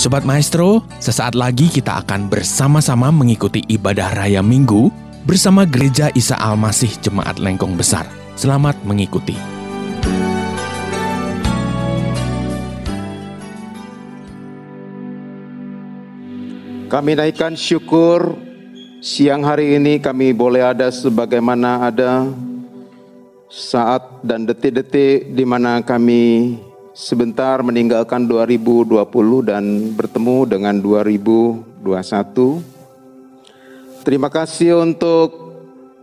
Sobat Maestro, sesaat lagi kita akan bersama-sama mengikuti ibadah Raya Minggu bersama Gereja Isa Almasih Jemaat Lengkong Besar. Selamat mengikuti. Kami naikkan syukur siang hari ini kami boleh ada sebagaimana ada saat dan detik-detik di mana kami sebentar meninggalkan 2020 dan bertemu dengan 2021. Terima kasih untuk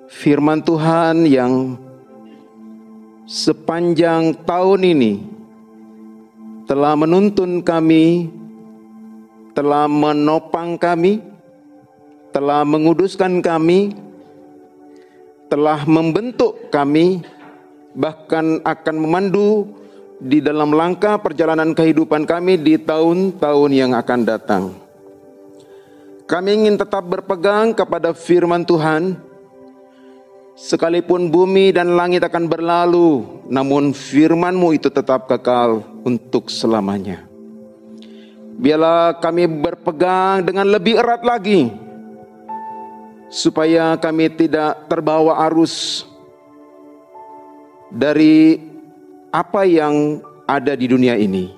firman Tuhan yang sepanjang tahun ini telah menuntun kami, telah menopang kami, telah menguduskan kami, telah membentuk kami, bahkan akan memandu di dalam langkah perjalanan kehidupan kami di tahun-tahun yang akan datang. Kami ingin tetap berpegang kepada firman Tuhan, sekalipun bumi dan langit akan berlalu, namun firman-Mu itu tetap kekal untuk selamanya. Biarlah kami berpegang dengan lebih erat lagi, supaya kami tidak terbawa arus dari apa yang ada di dunia ini.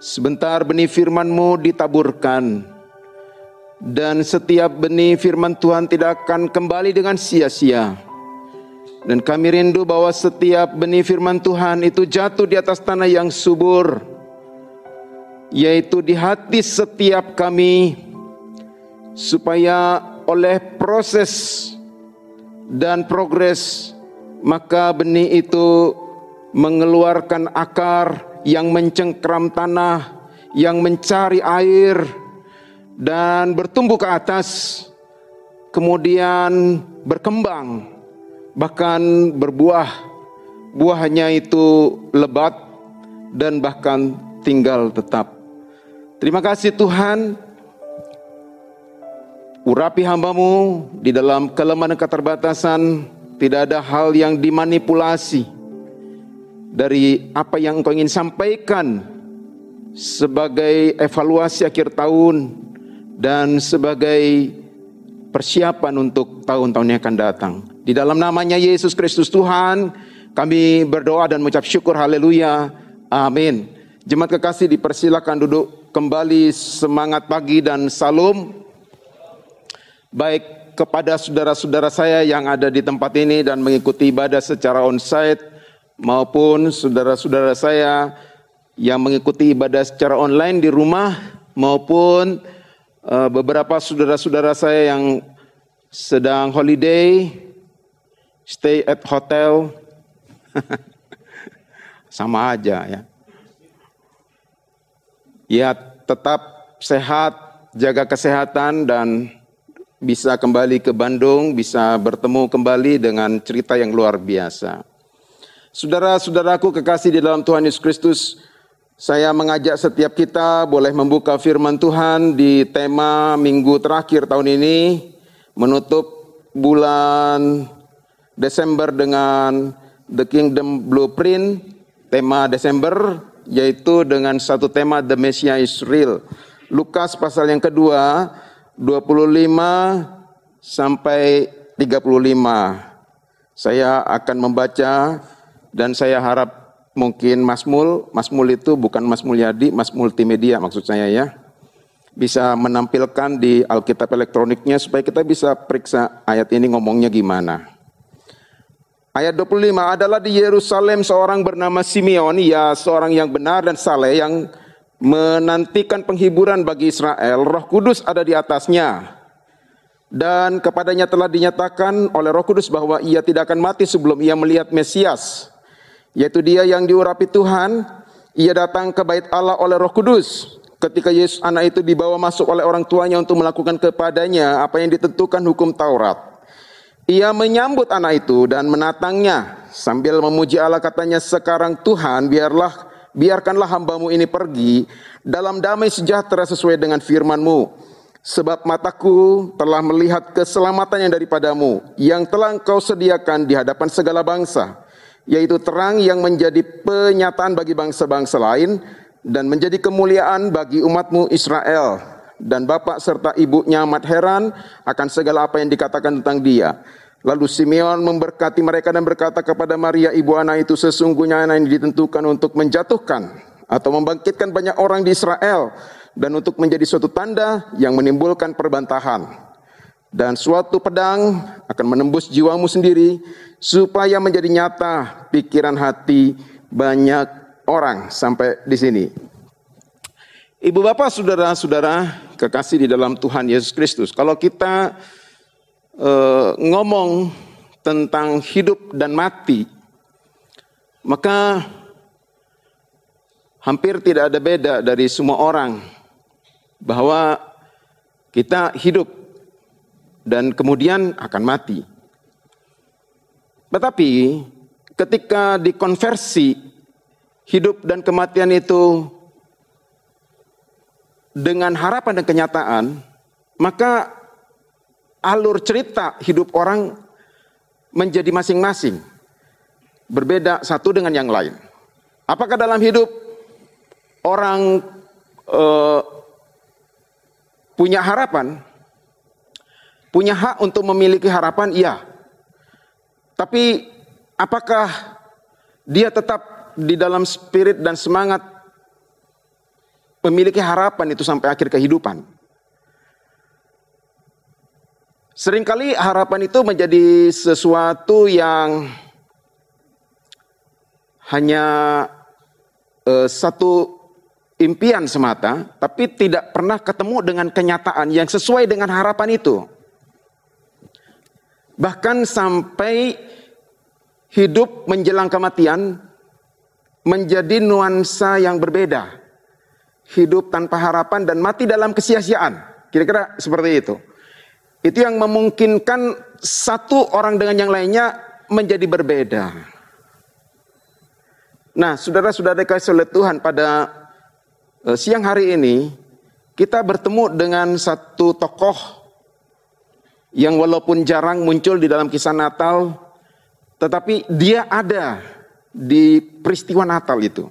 Sebentar benih firmanmu ditaburkan, dan setiap benih firman Tuhan tidak akan kembali dengan sia-sia. Dan kami rindu bahwa setiap benih firman Tuhan itu jatuh di atas tanah yang subur, yaitu di hati setiap kami, supaya oleh proses dan progres, maka benih itu mengeluarkan akar yang mencengkram tanah, yang mencari air dan bertumbuh ke atas, kemudian berkembang, bahkan berbuah. Buahnya itu lebat dan bahkan tinggal tetap. Terima kasih Tuhan, urapi hambamu di dalam kelemahan dan keterbatasan, tidak ada hal yang dimanipulasi dari apa yang kau ingin sampaikan sebagai evaluasi akhir tahun dan sebagai persiapan untuk tahun-tahun yang akan datang. Di dalam namanya Yesus Kristus Tuhan, kami berdoa dan mengucap syukur haleluya. Amin. Jemaat kekasih dipersilakan duduk kembali semangat pagi dan salam baik kepada saudara-saudara saya yang ada di tempat ini dan mengikuti ibadah secara onsite maupun saudara-saudara saya yang mengikuti ibadah secara online di rumah maupun uh, beberapa saudara-saudara saya yang sedang holiday, stay at hotel. Sama aja ya. Ya, tetap sehat, jaga kesehatan dan bisa kembali ke Bandung, bisa bertemu kembali dengan cerita yang luar biasa. Saudara-saudaraku kekasih di dalam Tuhan Yesus Kristus, saya mengajak setiap kita boleh membuka firman Tuhan di tema minggu terakhir tahun ini, menutup bulan Desember dengan The Kingdom Blueprint, tema Desember yaitu dengan satu tema The Messiah is Real. Lukas pasal yang kedua 25 sampai 35. Saya akan membaca dan saya harap mungkin Mas Mul, Mas Mul itu bukan Mas Mulyadi, Mas Multimedia maksud saya ya. Bisa menampilkan di Alkitab elektroniknya supaya kita bisa periksa ayat ini ngomongnya gimana. Ayat 25 adalah di Yerusalem seorang bernama Simeon, ya seorang yang benar dan saleh yang menantikan penghiburan bagi Israel. Roh Kudus ada di atasnya. Dan kepadanya telah dinyatakan oleh Roh Kudus bahwa ia tidak akan mati sebelum ia melihat Mesias yaitu dia yang diurapi Tuhan, ia datang ke bait Allah oleh Roh Kudus. Ketika Yesus anak itu dibawa masuk oleh orang tuanya untuk melakukan kepadanya apa yang ditentukan hukum Taurat. Ia menyambut anak itu dan menatangnya sambil memuji Allah katanya sekarang Tuhan biarlah biarkanlah hambamu ini pergi dalam damai sejahtera sesuai dengan firmanmu. Sebab mataku telah melihat keselamatan yang daripadamu, yang telah engkau sediakan di hadapan segala bangsa, yaitu terang yang menjadi penyataan bagi bangsa-bangsa lain dan menjadi kemuliaan bagi umatmu Israel. Dan bapak serta ibunya amat heran akan segala apa yang dikatakan tentang dia. Lalu Simeon memberkati mereka dan berkata kepada Maria ibu anak itu sesungguhnya anak ini ditentukan untuk menjatuhkan atau membangkitkan banyak orang di Israel dan untuk menjadi suatu tanda yang menimbulkan perbantahan dan suatu pedang akan menembus jiwamu sendiri supaya menjadi nyata pikiran hati banyak orang sampai di sini. Ibu bapak, saudara-saudara, kekasih di dalam Tuhan Yesus Kristus. Kalau kita e, ngomong tentang hidup dan mati, maka hampir tidak ada beda dari semua orang bahwa kita hidup dan kemudian akan mati. Tetapi ketika dikonversi hidup dan kematian itu dengan harapan dan kenyataan, maka alur cerita hidup orang menjadi masing-masing. Berbeda satu dengan yang lain. Apakah dalam hidup orang eh, punya harapan? Punya hak untuk memiliki harapan, iya. Tapi apakah dia tetap di dalam spirit dan semangat memiliki harapan itu sampai akhir kehidupan? Seringkali harapan itu menjadi sesuatu yang hanya uh, satu impian semata, tapi tidak pernah ketemu dengan kenyataan yang sesuai dengan harapan itu. Bahkan sampai hidup menjelang kematian menjadi nuansa yang berbeda. Hidup tanpa harapan dan mati dalam kesia-siaan. Kira-kira seperti itu. Itu yang memungkinkan satu orang dengan yang lainnya menjadi berbeda. Nah, saudara-saudara kasih oleh Tuhan pada eh, siang hari ini kita bertemu dengan satu tokoh yang walaupun jarang muncul di dalam kisah Natal, tetapi dia ada di peristiwa Natal itu.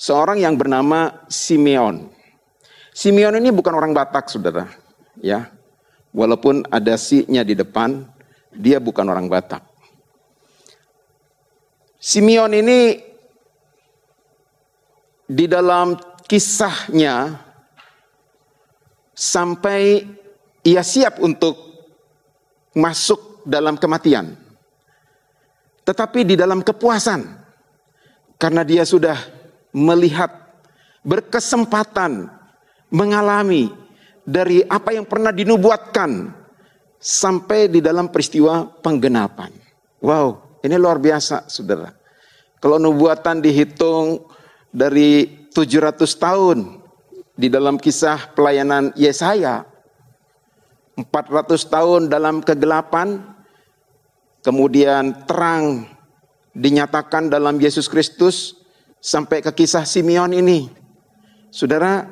Seorang yang bernama Simeon. Simeon ini bukan orang Batak, saudara. Ya, walaupun ada si-nya di depan, dia bukan orang Batak. Simeon ini di dalam kisahnya sampai ia siap untuk masuk dalam kematian. Tetapi di dalam kepuasan. Karena dia sudah melihat, berkesempatan mengalami dari apa yang pernah dinubuatkan sampai di dalam peristiwa penggenapan. Wow, ini luar biasa, saudara. Kalau nubuatan dihitung dari 700 tahun di dalam kisah pelayanan Yesaya, 400 tahun dalam kegelapan, kemudian terang dinyatakan dalam Yesus Kristus sampai ke kisah Simeon ini. Saudara,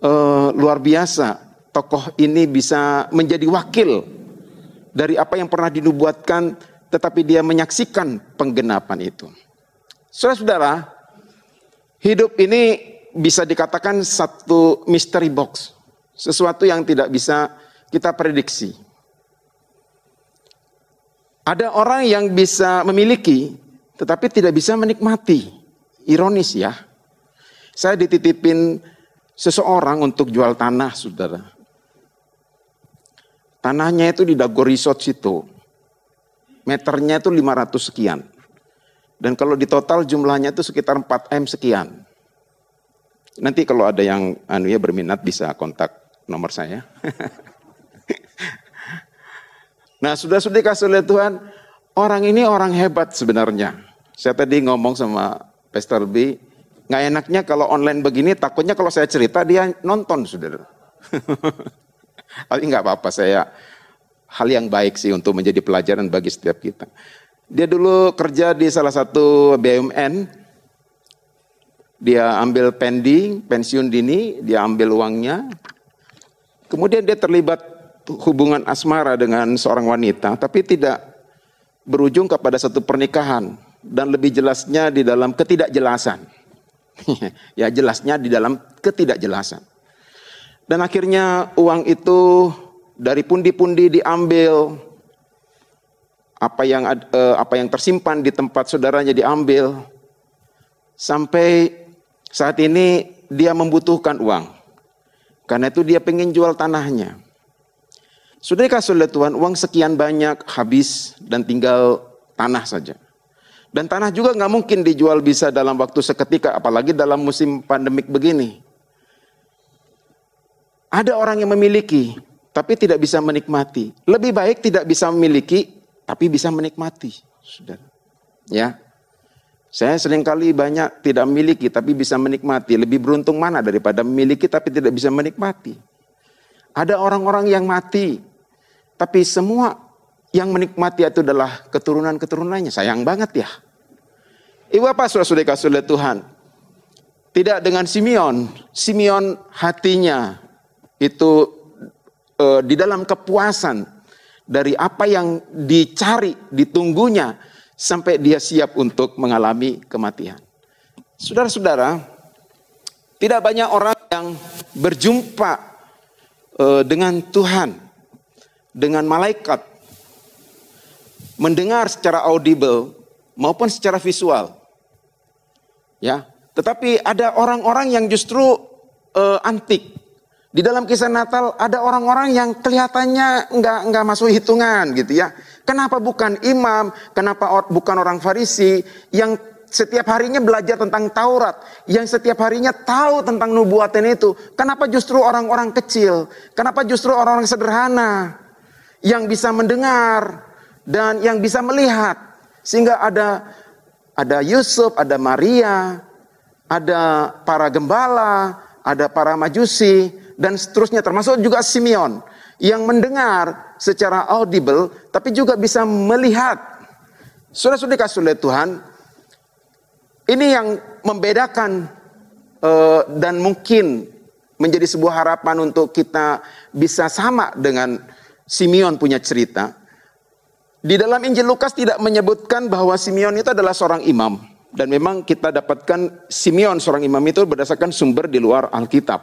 eh, luar biasa tokoh ini bisa menjadi wakil dari apa yang pernah dinubuatkan tetapi dia menyaksikan penggenapan itu. Saudara-saudara, hidup ini bisa dikatakan satu mystery box. Sesuatu yang tidak bisa kita prediksi. Ada orang yang bisa memiliki tetapi tidak bisa menikmati. Ironis ya. Saya dititipin seseorang untuk jual tanah, Saudara. Tanahnya itu di Dago Resort situ. Meternya itu 500 sekian. Dan kalau di total jumlahnya itu sekitar 4 M sekian. Nanti kalau ada yang anu ya berminat bisa kontak nomor saya. Nah sudah sudah dikasih oleh Tuhan, orang ini orang hebat sebenarnya. Saya tadi ngomong sama Pastor B, nggak enaknya kalau online begini, takutnya kalau saya cerita dia nonton saudara. Tapi nggak apa-apa, saya hal yang baik sih untuk menjadi pelajaran bagi setiap kita. Dia dulu kerja di salah satu BUMN, dia ambil pending, pensiun dini, dia ambil uangnya. Kemudian dia terlibat hubungan asmara dengan seorang wanita, tapi tidak berujung kepada satu pernikahan dan lebih jelasnya di dalam ketidakjelasan. ya jelasnya di dalam ketidakjelasan. Dan akhirnya uang itu dari pundi-pundi diambil, apa yang eh, apa yang tersimpan di tempat saudaranya diambil sampai saat ini dia membutuhkan uang karena itu dia pengen jual tanahnya sudah dikasih oleh Tuhan uang sekian banyak habis dan tinggal tanah saja. Dan tanah juga nggak mungkin dijual bisa dalam waktu seketika, apalagi dalam musim pandemik begini. Ada orang yang memiliki, tapi tidak bisa menikmati. Lebih baik tidak bisa memiliki, tapi bisa menikmati. sudah Ya. Saya seringkali banyak tidak memiliki, tapi bisa menikmati. Lebih beruntung mana daripada memiliki, tapi tidak bisa menikmati. Ada orang-orang yang mati, tapi semua yang menikmati itu adalah keturunan-keturunannya. Sayang banget ya. Ibu apa sudah dikasih oleh Tuhan? Tidak dengan Simeon. Simeon hatinya itu e, di dalam kepuasan dari apa yang dicari, ditunggunya sampai dia siap untuk mengalami kematian. Saudara-saudara, tidak banyak orang yang berjumpa e, dengan Tuhan dengan malaikat mendengar secara audible maupun secara visual. Ya, tetapi ada orang-orang yang justru uh, antik. Di dalam kisah Natal ada orang-orang yang kelihatannya nggak nggak masuk hitungan gitu ya. Kenapa bukan imam? Kenapa or, bukan orang Farisi yang setiap harinya belajar tentang Taurat, yang setiap harinya tahu tentang nubuatan itu? Kenapa justru orang-orang kecil? Kenapa justru orang-orang sederhana? yang bisa mendengar dan yang bisa melihat sehingga ada ada Yusuf, ada Maria, ada para gembala, ada para majusi dan seterusnya termasuk juga Simeon yang mendengar secara audible tapi juga bisa melihat. Sudah-sudah kasih oleh Tuhan, ini yang membedakan eh, dan mungkin menjadi sebuah harapan untuk kita bisa sama dengan Simeon punya cerita. Di dalam Injil Lukas tidak menyebutkan bahwa Simeon itu adalah seorang imam. Dan memang kita dapatkan Simeon seorang imam itu berdasarkan sumber di luar Alkitab.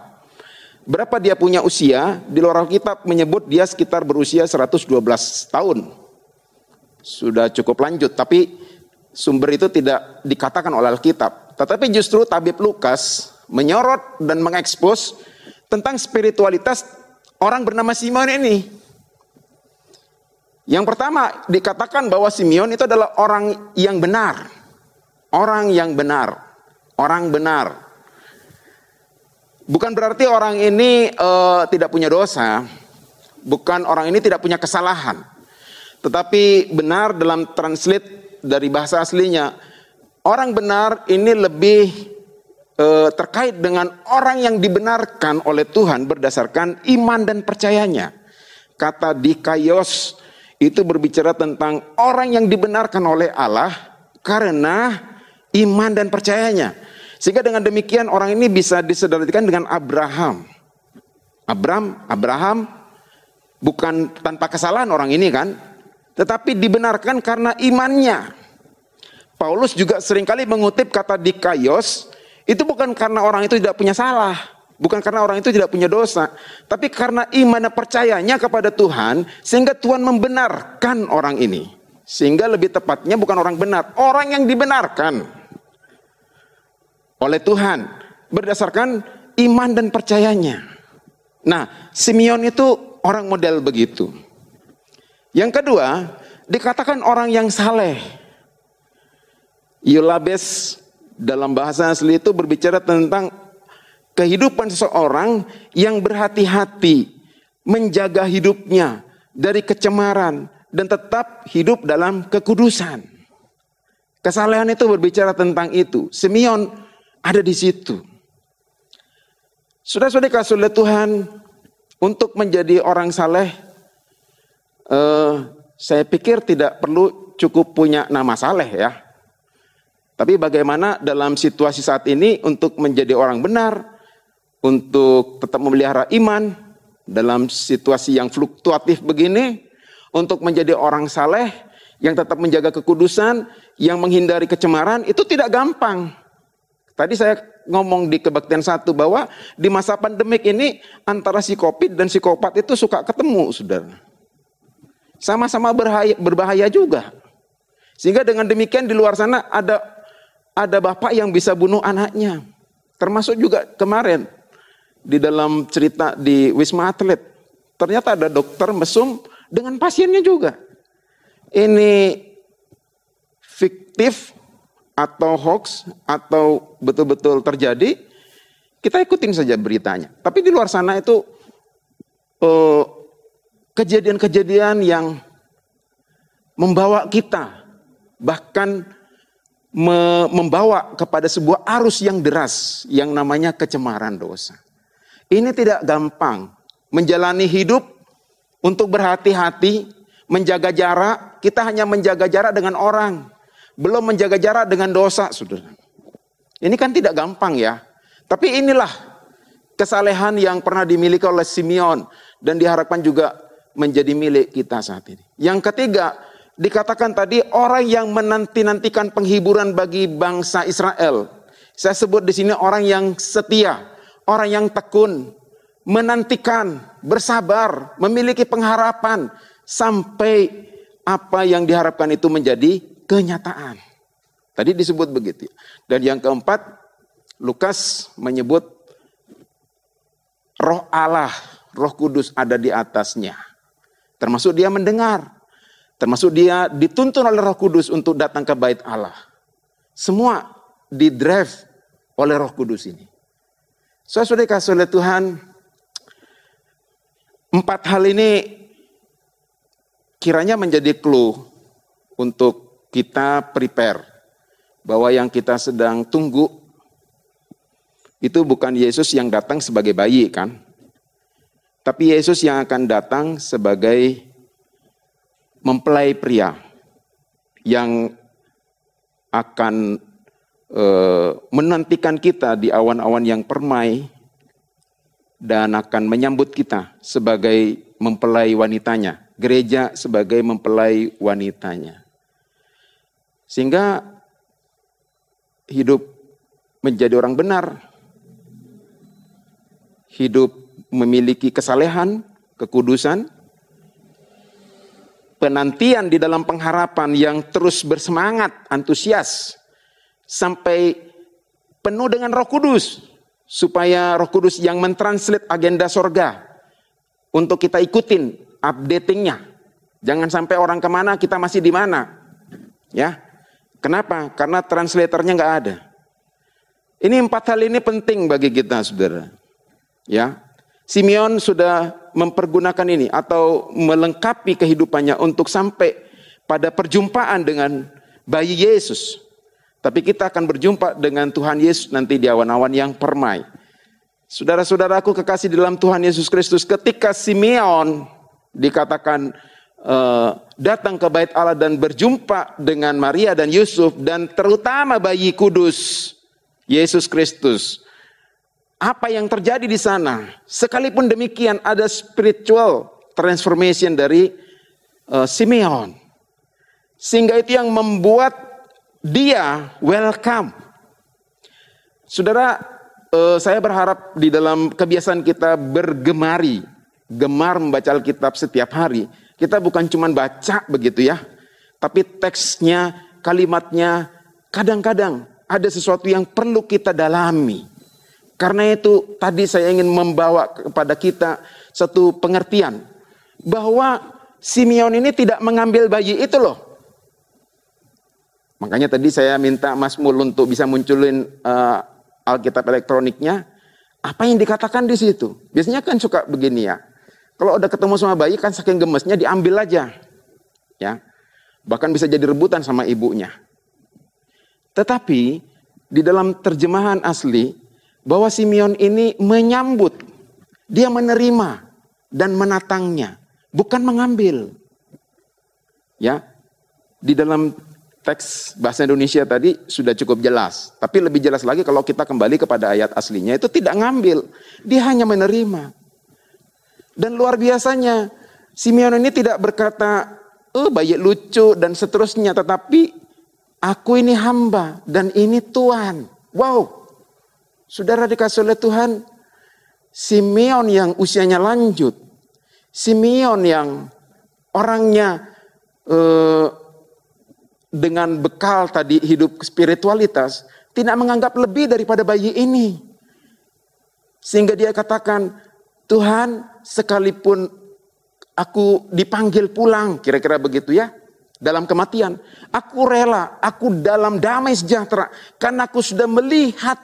Berapa dia punya usia? Di luar Alkitab menyebut dia sekitar berusia 112 tahun. Sudah cukup lanjut, tapi sumber itu tidak dikatakan oleh Alkitab. Tetapi justru tabib Lukas menyorot dan mengekspos tentang spiritualitas orang bernama Simeon ini. Yang pertama dikatakan bahwa Simeon itu adalah orang yang benar. Orang yang benar. Orang benar. Bukan berarti orang ini uh, tidak punya dosa. Bukan orang ini tidak punya kesalahan. Tetapi benar dalam translate dari bahasa aslinya. Orang benar ini lebih uh, terkait dengan orang yang dibenarkan oleh Tuhan berdasarkan iman dan percayanya. Kata dikaios itu berbicara tentang orang yang dibenarkan oleh Allah karena iman dan percayanya. Sehingga dengan demikian orang ini bisa disederhanakan dengan Abraham. Abraham, Abraham bukan tanpa kesalahan orang ini kan, tetapi dibenarkan karena imannya. Paulus juga seringkali mengutip kata Dikaios, itu bukan karena orang itu tidak punya salah, Bukan karena orang itu tidak punya dosa, tapi karena iman dan percayanya kepada Tuhan sehingga Tuhan membenarkan orang ini. Sehingga lebih tepatnya bukan orang benar, orang yang dibenarkan oleh Tuhan berdasarkan iman dan percayanya. Nah, Simeon itu orang model begitu. Yang kedua, dikatakan orang yang saleh. Yulabes dalam bahasa asli itu berbicara tentang kehidupan seseorang yang berhati-hati menjaga hidupnya dari kecemaran dan tetap hidup dalam kekudusan. Kesalahan itu berbicara tentang itu. Simeon ada di situ. Sudah-sudah kasih Tuhan untuk menjadi orang saleh, eh, saya pikir tidak perlu cukup punya nama saleh ya. Tapi bagaimana dalam situasi saat ini untuk menjadi orang benar, untuk tetap memelihara iman dalam situasi yang fluktuatif begini, untuk menjadi orang saleh yang tetap menjaga kekudusan, yang menghindari kecemaran, itu tidak gampang. Tadi saya ngomong di kebaktian satu bahwa di masa pandemik ini antara si psikopit dan si psikopat itu suka ketemu, saudara. Sama-sama berbahaya, berbahaya juga. Sehingga dengan demikian di luar sana ada ada bapak yang bisa bunuh anaknya. Termasuk juga kemarin di dalam cerita di Wisma Atlet. Ternyata ada dokter mesum dengan pasiennya juga. Ini fiktif atau hoax atau betul-betul terjadi, kita ikutin saja beritanya. Tapi di luar sana itu eh, kejadian-kejadian eh, yang membawa kita bahkan me membawa kepada sebuah arus yang deras yang namanya kecemaran dosa. Ini tidak gampang. Menjalani hidup untuk berhati-hati, menjaga jarak. Kita hanya menjaga jarak dengan orang. Belum menjaga jarak dengan dosa, saudara. Ini kan tidak gampang ya. Tapi inilah kesalehan yang pernah dimiliki oleh Simeon. Dan diharapkan juga menjadi milik kita saat ini. Yang ketiga, dikatakan tadi orang yang menanti-nantikan penghiburan bagi bangsa Israel. Saya sebut di sini orang yang setia orang yang tekun, menantikan, bersabar, memiliki pengharapan sampai apa yang diharapkan itu menjadi kenyataan. Tadi disebut begitu. Dan yang keempat, Lukas menyebut roh Allah, roh kudus ada di atasnya. Termasuk dia mendengar. Termasuk dia dituntun oleh roh kudus untuk datang ke bait Allah. Semua didrive oleh roh kudus ini. Saya sudah kasih oleh Tuhan, empat hal ini kiranya menjadi clue untuk kita prepare bahwa yang kita sedang tunggu itu bukan Yesus yang datang sebagai bayi kan tapi Yesus yang akan datang sebagai mempelai pria yang akan Eh, menantikan kita di awan-awan yang permai dan akan menyambut kita sebagai mempelai wanitanya, gereja sebagai mempelai wanitanya. Sehingga hidup menjadi orang benar, hidup memiliki kesalehan, kekudusan, penantian di dalam pengharapan yang terus bersemangat, antusias, sampai penuh dengan Roh Kudus supaya Roh Kudus yang mentranslate agenda sorga untuk kita ikutin updatingnya. Jangan sampai orang kemana kita masih di mana, ya. Kenapa? Karena translatornya nggak ada. Ini empat hal ini penting bagi kita, saudara. Ya, Simeon sudah mempergunakan ini atau melengkapi kehidupannya untuk sampai pada perjumpaan dengan bayi Yesus. Tapi kita akan berjumpa dengan Tuhan Yesus nanti di awan-awan yang permai. Saudara-saudaraku kekasih dalam Tuhan Yesus Kristus, ketika Simeon dikatakan uh, datang ke bait Allah dan berjumpa dengan Maria dan Yusuf dan terutama bayi kudus Yesus Kristus. Apa yang terjadi di sana? Sekalipun demikian ada spiritual transformation dari uh, Simeon. Sehingga itu yang membuat dia welcome. Saudara, eh, saya berharap di dalam kebiasaan kita bergemari, gemar membaca Alkitab setiap hari, kita bukan cuma baca begitu ya, tapi teksnya, kalimatnya, kadang-kadang ada sesuatu yang perlu kita dalami. Karena itu tadi saya ingin membawa kepada kita satu pengertian bahwa Simeon ini tidak mengambil bayi itu loh. Makanya tadi saya minta Mas Mul untuk bisa munculin uh, Alkitab elektroniknya. Apa yang dikatakan di situ? Biasanya kan suka begini ya. Kalau udah ketemu sama bayi kan saking gemesnya diambil aja. Ya. Bahkan bisa jadi rebutan sama ibunya. Tetapi di dalam terjemahan asli bahwa Simeon ini menyambut, dia menerima dan menatangnya, bukan mengambil. Ya. Di dalam teks bahasa Indonesia tadi sudah cukup jelas. Tapi lebih jelas lagi kalau kita kembali kepada ayat aslinya itu tidak ngambil. Dia hanya menerima. Dan luar biasanya Simeon ini tidak berkata, oh bayi lucu dan seterusnya. Tetapi aku ini hamba dan ini Tuhan. Wow, saudara dikasih oleh Tuhan, Simeon yang usianya lanjut, Simeon yang orangnya eh, dengan bekal tadi hidup spiritualitas tidak menganggap lebih daripada bayi ini. Sehingga dia katakan, Tuhan sekalipun aku dipanggil pulang, kira-kira begitu ya, dalam kematian. Aku rela, aku dalam damai sejahtera, karena aku sudah melihat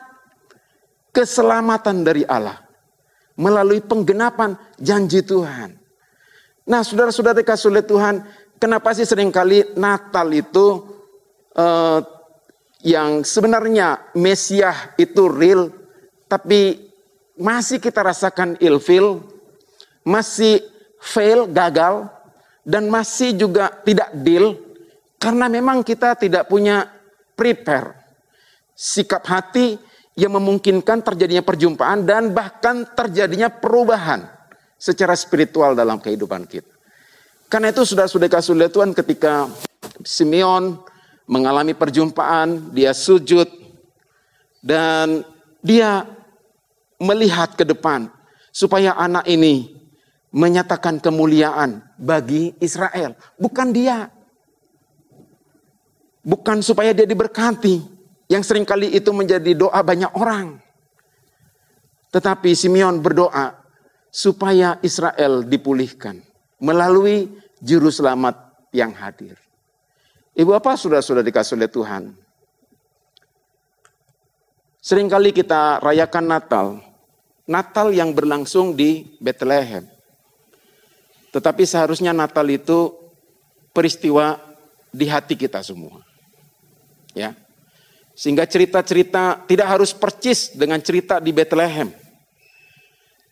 keselamatan dari Allah. Melalui penggenapan janji Tuhan. Nah saudara-saudara dikasih oleh Tuhan, Kenapa sih seringkali Natal itu uh, yang sebenarnya Mesiah itu real, tapi masih kita rasakan ilfil, masih fail, gagal, dan masih juga tidak deal karena memang kita tidak punya prepare. Sikap hati yang memungkinkan terjadinya perjumpaan dan bahkan terjadinya perubahan secara spiritual dalam kehidupan kita. Karena itu sudah-sudah kasih Tuhan ketika Simeon mengalami perjumpaan, dia sujud dan dia melihat ke depan supaya anak ini menyatakan kemuliaan bagi Israel, bukan dia. Bukan supaya dia diberkati, yang seringkali itu menjadi doa banyak orang. Tetapi Simeon berdoa supaya Israel dipulihkan melalui juru selamat yang hadir. Ibu apa sudah-sudah dikasih oleh Tuhan? Seringkali kita rayakan Natal, Natal yang berlangsung di Bethlehem. Tetapi seharusnya Natal itu peristiwa di hati kita semua. Ya. Sehingga cerita-cerita tidak harus percis dengan cerita di Bethlehem.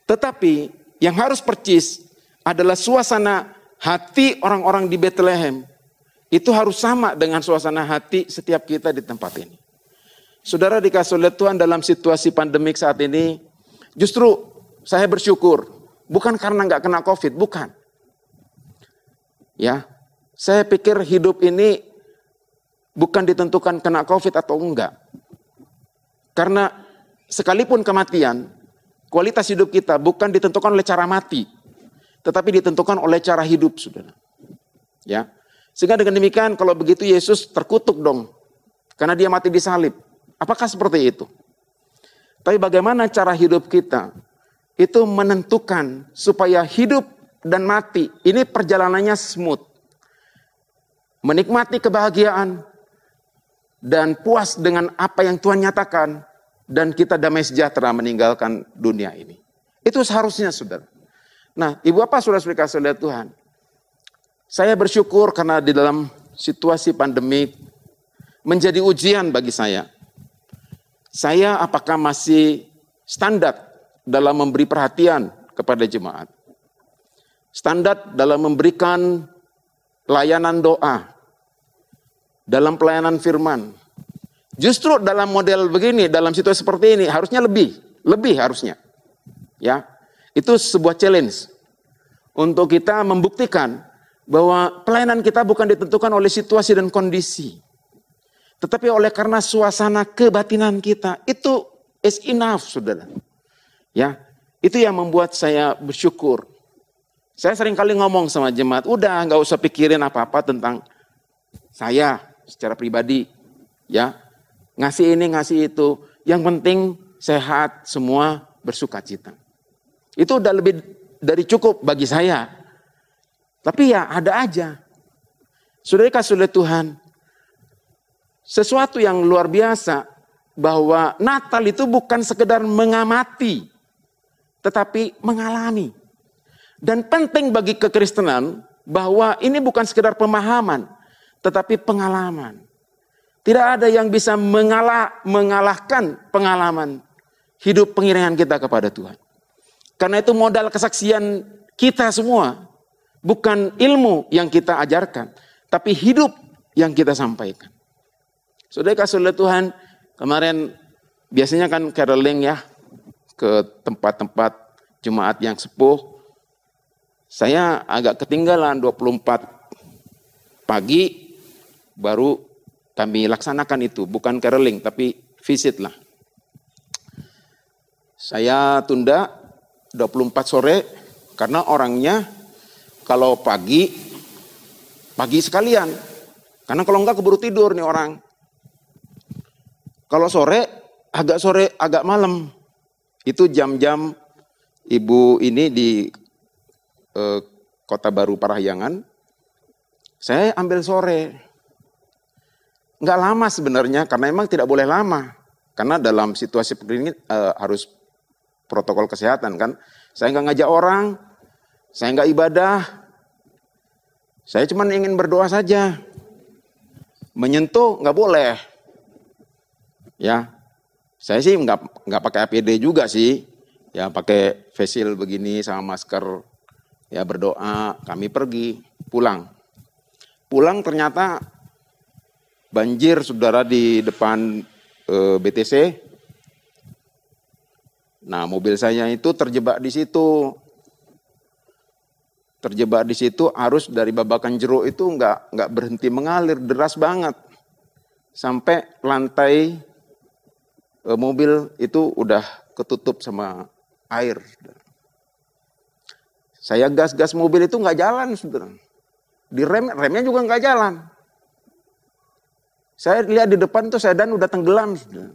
Tetapi yang harus percis adalah suasana hati orang-orang di Bethlehem itu harus sama dengan suasana hati setiap kita di tempat ini. Saudara dikasih oleh Tuhan dalam situasi pandemik saat ini, justru saya bersyukur. Bukan karena nggak kena COVID, bukan. Ya, saya pikir hidup ini bukan ditentukan kena COVID atau enggak. Karena sekalipun kematian, kualitas hidup kita bukan ditentukan oleh cara mati, tetapi ditentukan oleh cara hidup, saudara. Ya, sehingga dengan demikian kalau begitu Yesus terkutuk dong, karena dia mati di salib. Apakah seperti itu? Tapi bagaimana cara hidup kita itu menentukan supaya hidup dan mati ini perjalanannya smooth. Menikmati kebahagiaan dan puas dengan apa yang Tuhan nyatakan dan kita damai sejahtera meninggalkan dunia ini. Itu seharusnya saudara. Nah, ibu apa surat kasih oleh Tuhan? Saya bersyukur karena di dalam situasi pandemi menjadi ujian bagi saya. Saya apakah masih standar dalam memberi perhatian kepada jemaat? Standar dalam memberikan layanan doa, dalam pelayanan firman, Justru dalam model begini, dalam situasi seperti ini harusnya lebih, lebih harusnya. Ya. Itu sebuah challenge untuk kita membuktikan bahwa pelayanan kita bukan ditentukan oleh situasi dan kondisi. Tetapi oleh karena suasana kebatinan kita, itu is enough, saudara. Ya, itu yang membuat saya bersyukur. Saya sering kali ngomong sama jemaat, udah nggak usah pikirin apa-apa tentang saya secara pribadi. Ya, ngasih ini, ngasih itu. Yang penting sehat, semua bersuka cita. Itu udah lebih dari cukup bagi saya. Tapi ya ada aja. Sudah kasih oleh Tuhan. Sesuatu yang luar biasa bahwa Natal itu bukan sekedar mengamati, tetapi mengalami. Dan penting bagi kekristenan bahwa ini bukan sekedar pemahaman, tetapi pengalaman. Tidak ada yang bisa mengalah, mengalahkan pengalaman hidup pengiringan kita kepada Tuhan. Karena itu modal kesaksian kita semua. Bukan ilmu yang kita ajarkan. Tapi hidup yang kita sampaikan. Sudah kasih oleh Tuhan. Kemarin biasanya kan caroling ya. Ke tempat-tempat jemaat yang sepuh. Saya agak ketinggalan 24 pagi baru kami laksanakan itu. Bukan caroling tapi visit lah. Saya tunda 24 sore karena orangnya kalau pagi pagi sekalian. Karena kalau enggak keburu tidur nih orang. Kalau sore agak sore agak malam. Itu jam-jam ibu ini di eh, Kota Baru Parahyangan. Saya ambil sore. nggak lama sebenarnya karena emang tidak boleh lama. Karena dalam situasi begini eh, harus protokol kesehatan kan. Saya nggak ngajak orang, saya nggak ibadah, saya cuma ingin berdoa saja. Menyentuh nggak boleh. Ya, saya sih nggak nggak pakai APD juga sih. Ya pakai face begini sama masker. Ya berdoa, kami pergi pulang. Pulang ternyata banjir saudara di depan e, eh, BTC Nah, mobil saya itu terjebak di situ. Terjebak di situ arus dari babakan jeruk itu nggak nggak berhenti mengalir deras banget sampai lantai e, mobil itu udah ketutup sama air. Saya gas-gas mobil itu nggak jalan, saudara. Di rem, remnya juga nggak jalan. Saya lihat di depan tuh sedan udah tenggelam, saudara.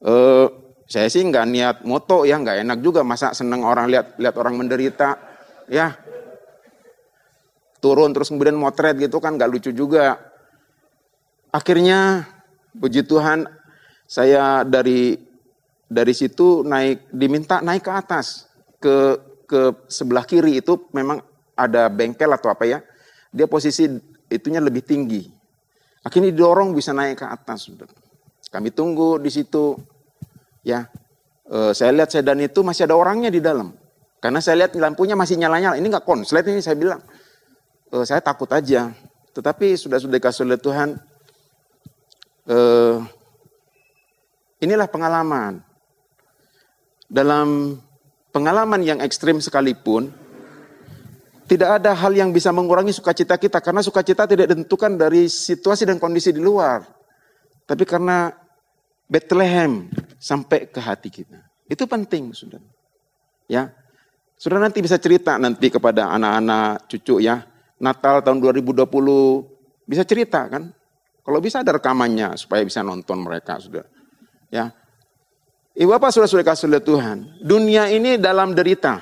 Uh, saya sih nggak niat moto ya, nggak enak juga masa seneng orang lihat lihat orang menderita, ya turun terus kemudian motret gitu kan nggak lucu juga. Akhirnya puji Tuhan saya dari dari situ naik diminta naik ke atas ke ke sebelah kiri itu memang ada bengkel atau apa ya. Dia posisi itunya lebih tinggi. Akhirnya didorong bisa naik ke atas. Kami tunggu di situ ya e, saya lihat sedan itu masih ada orangnya di dalam karena saya lihat lampunya masih nyala-nyala ini nggak konslet ini saya bilang e, saya takut aja tetapi sudah sudah dikasih oleh Tuhan e, inilah pengalaman dalam pengalaman yang ekstrim sekalipun tidak ada hal yang bisa mengurangi sukacita kita karena sukacita tidak ditentukan dari situasi dan kondisi di luar tapi karena Bethlehem sampai ke hati kita. Itu penting, Saudara. Ya. Saudara nanti bisa cerita nanti kepada anak-anak cucu ya. Natal tahun 2020 bisa cerita kan? Kalau bisa ada rekamannya supaya bisa nonton mereka, sudah, Ya. Ibu apa sudah sudah kasih oleh Tuhan, dunia ini dalam derita.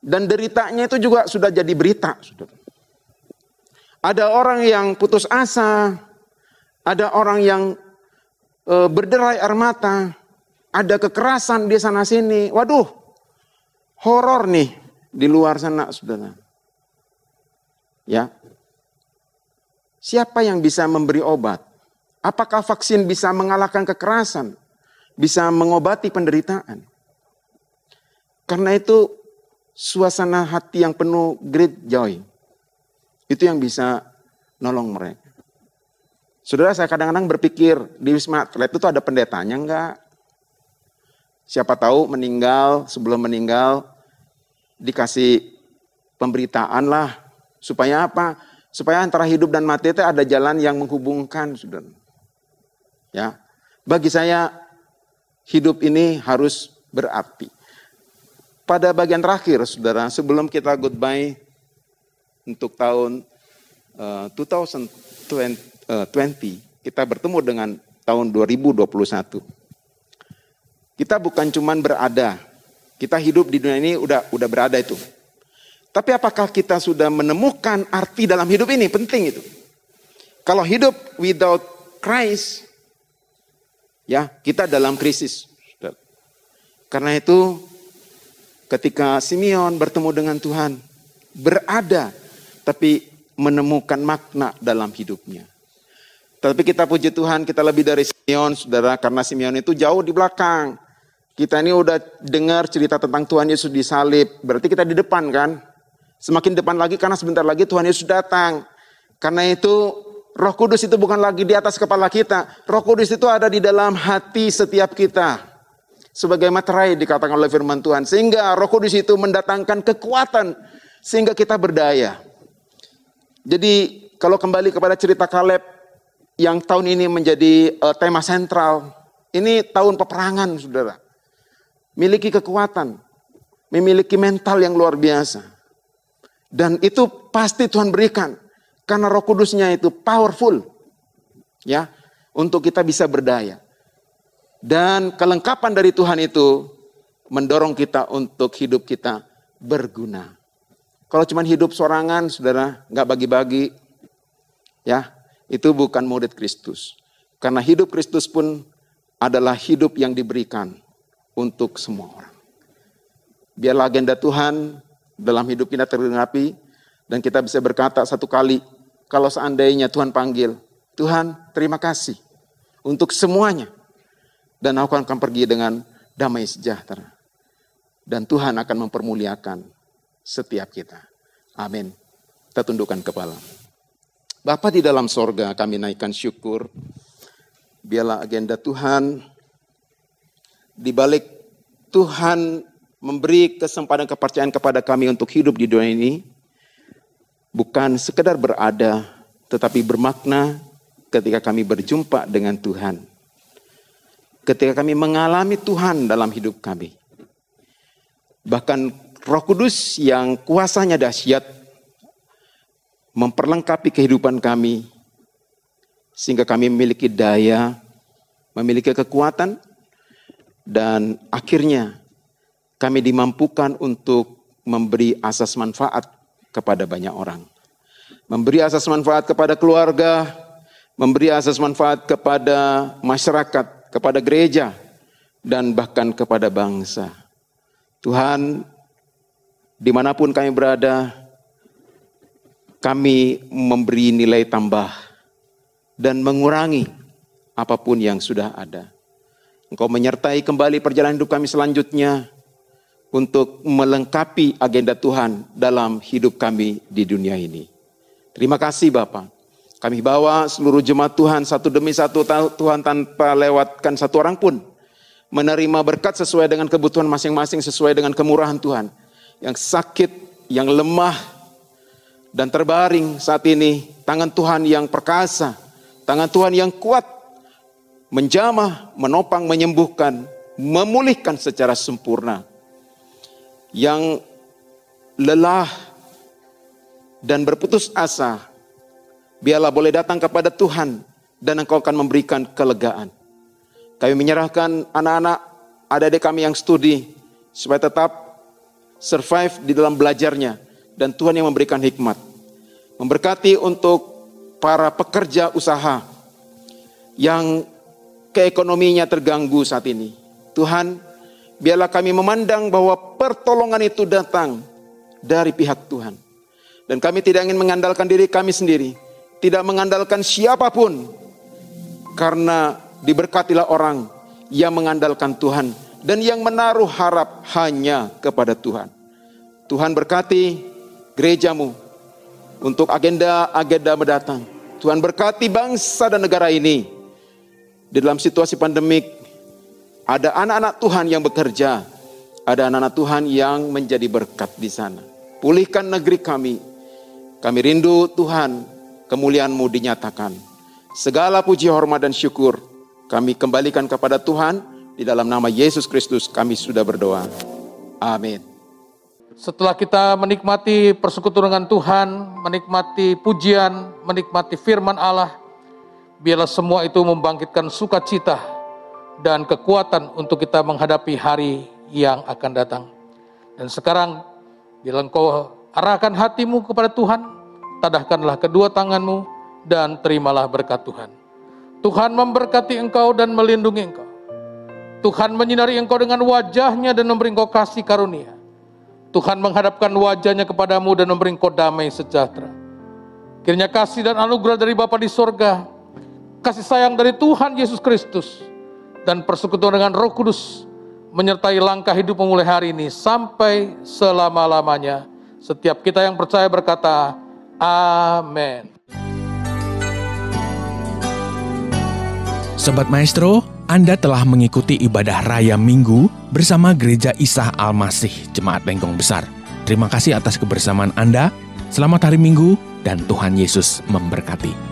Dan deritanya itu juga sudah jadi berita, Saudara. Ada orang yang putus asa, ada orang yang e, berderai air mata, ada kekerasan di sana sini. Waduh, horor nih di luar sana, saudara. Ya, siapa yang bisa memberi obat? Apakah vaksin bisa mengalahkan kekerasan? Bisa mengobati penderitaan? Karena itu suasana hati yang penuh great joy. Itu yang bisa nolong mereka. Saudara saya kadang-kadang berpikir di Wisma Atlet itu ada pendetanya enggak? Siapa tahu meninggal, sebelum meninggal dikasih pemberitaan lah. Supaya apa? Supaya antara hidup dan mati itu ada jalan yang menghubungkan, saudara. Ya, bagi saya hidup ini harus berarti. Pada bagian terakhir, saudara, sebelum kita goodbye untuk tahun eh, uh, 2020, 2020 eh, kita bertemu dengan tahun 2021. Kita bukan cuman berada, kita hidup di dunia ini udah udah berada itu. Tapi apakah kita sudah menemukan arti dalam hidup ini? Penting itu. Kalau hidup without Christ, ya kita dalam krisis. Karena itu ketika Simeon bertemu dengan Tuhan, berada tapi menemukan makna dalam hidupnya. Tapi kita puji Tuhan, kita lebih dari Simeon, saudara, karena Simeon itu jauh di belakang. Kita ini udah dengar cerita tentang Tuhan Yesus di salib, berarti kita di depan kan? Semakin depan lagi karena sebentar lagi Tuhan Yesus datang. Karena itu Roh Kudus itu bukan lagi di atas kepala kita. Roh Kudus itu ada di dalam hati setiap kita. Sebagai materai dikatakan oleh firman Tuhan. Sehingga Roh Kudus itu mendatangkan kekuatan sehingga kita berdaya. Jadi kalau kembali kepada cerita Kaleb yang tahun ini menjadi uh, tema sentral. Ini tahun peperangan, saudara. Miliki kekuatan, memiliki mental yang luar biasa. Dan itu pasti Tuhan berikan. Karena roh kudusnya itu powerful. ya Untuk kita bisa berdaya. Dan kelengkapan dari Tuhan itu mendorong kita untuk hidup kita berguna. Kalau cuma hidup sorangan, saudara, nggak bagi-bagi, ya itu bukan murid Kristus. Karena hidup Kristus pun adalah hidup yang diberikan untuk semua orang. Biarlah agenda Tuhan dalam hidup kita tergenapi dan kita bisa berkata satu kali, kalau seandainya Tuhan panggil, Tuhan terima kasih untuk semuanya. Dan aku akan pergi dengan damai sejahtera. Dan Tuhan akan mempermuliakan setiap kita. Amin. Kita tundukkan kepala. Bapa di dalam sorga kami naikkan syukur. Biarlah agenda Tuhan di balik Tuhan memberi kesempatan kepercayaan kepada kami untuk hidup di dunia ini bukan sekedar berada tetapi bermakna ketika kami berjumpa dengan Tuhan. Ketika kami mengalami Tuhan dalam hidup kami. Bahkan Roh Kudus yang kuasanya dahsyat memperlengkapi kehidupan kami sehingga kami memiliki daya, memiliki kekuatan dan akhirnya kami dimampukan untuk memberi asas manfaat kepada banyak orang. Memberi asas manfaat kepada keluarga, memberi asas manfaat kepada masyarakat, kepada gereja, dan bahkan kepada bangsa. Tuhan, dimanapun kami berada, kami memberi nilai tambah dan mengurangi apapun yang sudah ada. Engkau menyertai kembali perjalanan hidup kami selanjutnya untuk melengkapi agenda Tuhan dalam hidup kami di dunia ini. Terima kasih Bapak. Kami bawa seluruh jemaat Tuhan satu demi satu Tuhan tanpa lewatkan satu orang pun. Menerima berkat sesuai dengan kebutuhan masing-masing, sesuai dengan kemurahan Tuhan. Yang sakit, yang lemah, dan terbaring saat ini tangan Tuhan yang perkasa, tangan Tuhan yang kuat menjamah, menopang, menyembuhkan, memulihkan secara sempurna. Yang lelah dan berputus asa, biarlah boleh datang kepada Tuhan dan engkau akan memberikan kelegaan. Kami menyerahkan anak-anak ada adik kami yang studi supaya tetap survive di dalam belajarnya dan Tuhan yang memberikan hikmat. Memberkati untuk para pekerja usaha yang keekonominya terganggu saat ini. Tuhan, biarlah kami memandang bahwa pertolongan itu datang dari pihak Tuhan. Dan kami tidak ingin mengandalkan diri kami sendiri, tidak mengandalkan siapapun. Karena diberkatilah orang yang mengandalkan Tuhan dan yang menaruh harap hanya kepada Tuhan. Tuhan berkati gerejamu untuk agenda-agenda mendatang. Tuhan berkati bangsa dan negara ini. Di dalam situasi pandemik, ada anak-anak Tuhan yang bekerja, ada anak-anak Tuhan yang menjadi berkat di sana. Pulihkan negeri kami. Kami rindu Tuhan, Kemuliaanmu dinyatakan. Segala puji, hormat, dan syukur kami kembalikan kepada Tuhan. Di dalam nama Yesus Kristus kami sudah berdoa. Amin. Setelah kita menikmati persekutuan dengan Tuhan, menikmati pujian, menikmati firman Allah, biarlah semua itu membangkitkan sukacita dan kekuatan untuk kita menghadapi hari yang akan datang. Dan sekarang, bila engkau arahkan hatimu kepada Tuhan, tadahkanlah kedua tanganmu dan terimalah berkat Tuhan. Tuhan memberkati engkau dan melindungi engkau. Tuhan menyinari engkau dengan wajahnya dan memberi engkau kasih karunia. Tuhan menghadapkan wajahnya kepadamu dan memberi engkau damai sejahtera. Kiranya kasih dan anugerah dari Bapa di sorga, kasih sayang dari Tuhan Yesus Kristus, dan persekutuan dengan roh kudus, menyertai langkah hidup pemulai hari ini sampai selama-lamanya. Setiap kita yang percaya berkata, Amin. Sobat Maestro, anda telah mengikuti ibadah raya Minggu bersama Gereja Isah Almasih Jemaat Lengkong Besar. Terima kasih atas kebersamaan Anda. Selamat hari Minggu dan Tuhan Yesus memberkati.